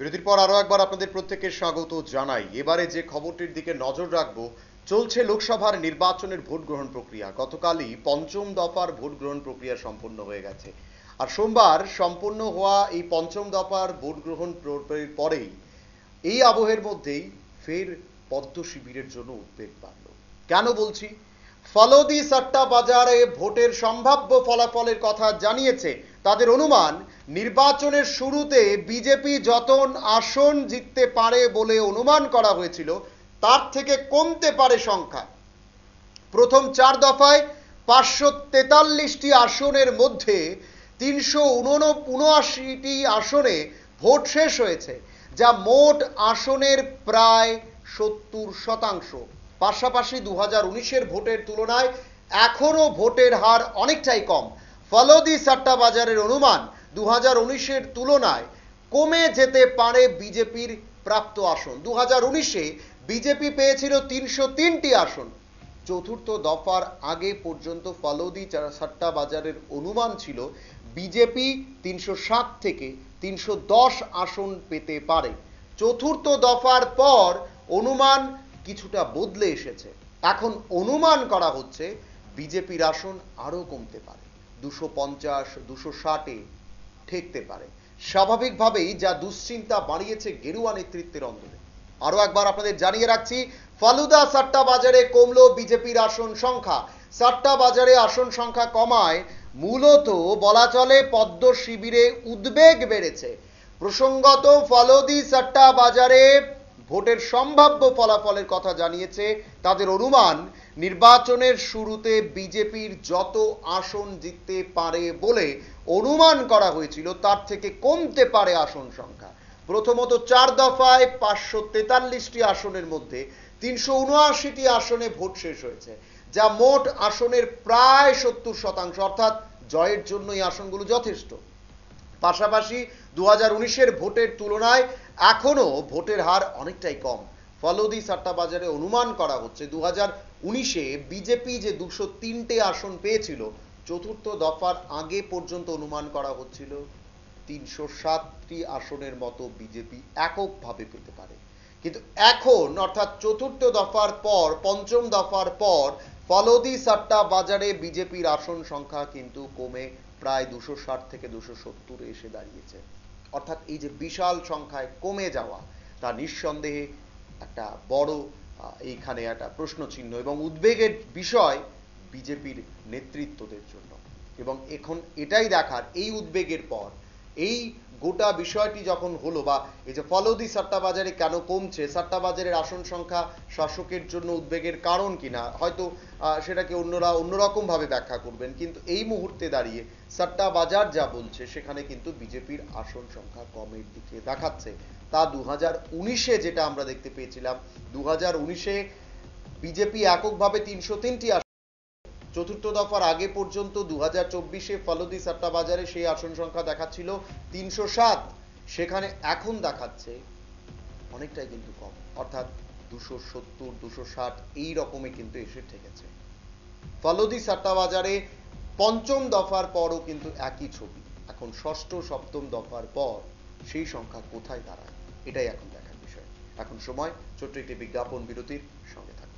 বিরতির পর আরও একবার আপনাদের প্রত্যেককে স্বাগত জানাই এবারে যে খবরটির দিকে নজর রাখব চলছে লোকসভার নির্বাচনের ভোট গ্রহণ প্রক্রিয়া গতকালই পঞ্চম দফার ভোট গ্রহণ প্রক্রিয়া সম্পন্ন হয়ে গেছে আর সোমবার সম্পন্ন হওয়া এই পঞ্চম দফার ভোট গ্রহণ পরেই এই আবহের মধ্যেই ফের পদ্ম শিবিরের জন্য উদ্বেগ বাড়ল কেন বলছি ফলদি সাট্টা বাজারে ভোটের সম্ভাব্য ফলাফলের কথা জানিয়েছে তাদের অনুমান নির্বাচনের শুরুতে বিজেপি যত আসন জিততে পারে বলে অনুমান করা হয়েছিল তার থেকে কমতে পারে সংখ্যা প্রথম চার দফায় পাঁচশো তেতাল্লিশটি আসনের মধ্যে তিনশো উনআশিটি আসনে ভোট শেষ হয়েছে যা মোট আসনের প্রায় সত্তর শতাংশ পাশাপাশি দু হাজার ভোটের তুলনায় এখনও ভোটের হার অনেকটাই কম ফলদি সাট্টা বাজারের অনুমান দু হাজার উনিশের তুলনায় কমে যেতে পারে বিজেপির প্রাপ্ত আসন দু হাজার উনিশে বিজেপি পেয়েছিল তিনশো তিনটি আসন চতুর্থ দফার আগে পর্যন্ত ফলদি সাট্টা বাজারের অনুমান ছিল বিজেপি তিনশো সাত থেকে তিনশো দশ আসন পেতে পারে চতুর্থ দফার পর অনুমান কিছুটা বদলে এসেছে এখন অনুমান করা হচ্ছে বিজেপির আসন আরও কমতে পারে দুশো পঞ্চাশ দুশো ষাটে ঠেকতে পারে স্বাভাবিকভাবেই যা দুশ্চিন্তা বাড়িয়েছে গেরুয়া নেতৃত্বের অন্তরে আরও একবার আপনাদের জানিয়ে রাখছি ফালুদা সাট্টা বাজারে কমলো বিজেপির আসন সংখ্যা সাট্টা বাজারে আসন সংখ্যা কমায় মূলত বলা চলে পদ্ম শিবিরে উদ্বেগ বেড়েছে প্রসঙ্গত ফলদি সাট্টা বাজারে ভোটের সম্ভাব্য ফলাফলের কথা জানিয়েছে তাদের অনুমান নির্বাচনের শুরুতে বিজেপির যত আসন জিততে পারে বলে অনুমান করা হয়েছিল তার থেকে কমতে পারে আসন সংখ্যা প্রথমত চার দফায় পাঁচশো তেতাল্লিশটি আসনের মধ্যে তিনশো উনআশিটি আসনে ভোট শেষ হয়েছে যা মোট আসনের প্রায় সত্তর শতাংশ অর্থাৎ জয়ের জন্য এই আসনগুলো যথেষ্ট পাশাপাশি দু হাজার ভোটের তুলনায় এখনও ভোটের হার অনেকটাই কম ফলদি সাট্টা বাজারে অনুমান করা হচ্ছে দু হাজার উনিশে বিজেপি যে দুশো তিনটে আসন পেয়েছিল চতুর্থ দফার আগে পর্যন্ত অনুমান করা হচ্ছিল তিনশো সাতটি আসনের মতো বিজেপি এককভাবে পেতে পারে কিন্তু এখন অর্থাৎ চতুর্থ দফার পর পঞ্চম দফার পর ফলদি সাট্টা বাজারে বিজেপির আসন সংখ্যা কিন্তু কমে প্রায় দুশো ষাট থেকে দুশো সত্তরে এসে দাঁড়িয়েছে অর্থাৎ এই যে বিশাল সংখ্যায় কমে যাওয়া তা নিঃসন্দেহে একটা বড় এইখানে একটা প্রশ্ন চিহ্ন এবং উদ্বেগের বিষয় বিজেপির নেতৃত্বদের জন্য এবং এখন এটাই দেখার এই উদ্বেগের পর এই গোটা বিষয়টি যখন হলো বা এই যে ফলদি সাট্টা বাজারে কেন কমছে সাট্টা বাজারের আসন সংখ্যা শাসকের জন্য উদ্বেগের কারণ কিনা হয়তো সেটাকে অন্যরা অন্যরকমভাবে ব্যাখ্যা করবেন কিন্তু এই মুহূর্তে দাঁড়িয়ে সাট্টা বাজার যা বলছে সেখানে কিন্তু বিজেপির আসন সংখ্যা কমের দিকে দেখাচ্ছে তা দু হাজার উনিশে যেটা আমরা দেখতে পেয়েছিলাম দু হাজার উনিশে বিজেপি এককভাবে তিনশো তিনটি চতুর্থ দফার আগে পর্যন্ত দু চব্বিশে ফলদি সাট্টা বাজারে সেই আসন সংখ্যা দেখাচ্ছিল তিনশো সাত সেখানে এখন দেখাচ্ছে অনেকটাই কিন্তু কম অর্থাৎ দুশো সত্তর দুশো ষাট এই রকমে কিন্তু এসে ঠেকেছে ফলদি সাট্টা বাজারে পঞ্চম দফার পরও কিন্তু একই ছবি এখন ষষ্ঠ সপ্তম দফার পর সেই সংখ্যা কোথায় দাঁড়ায় এটাই এখন দেখার বিষয় এখন সময় ছোট্ট একটি বিজ্ঞাপন বিরতির সঙ্গে থাকুন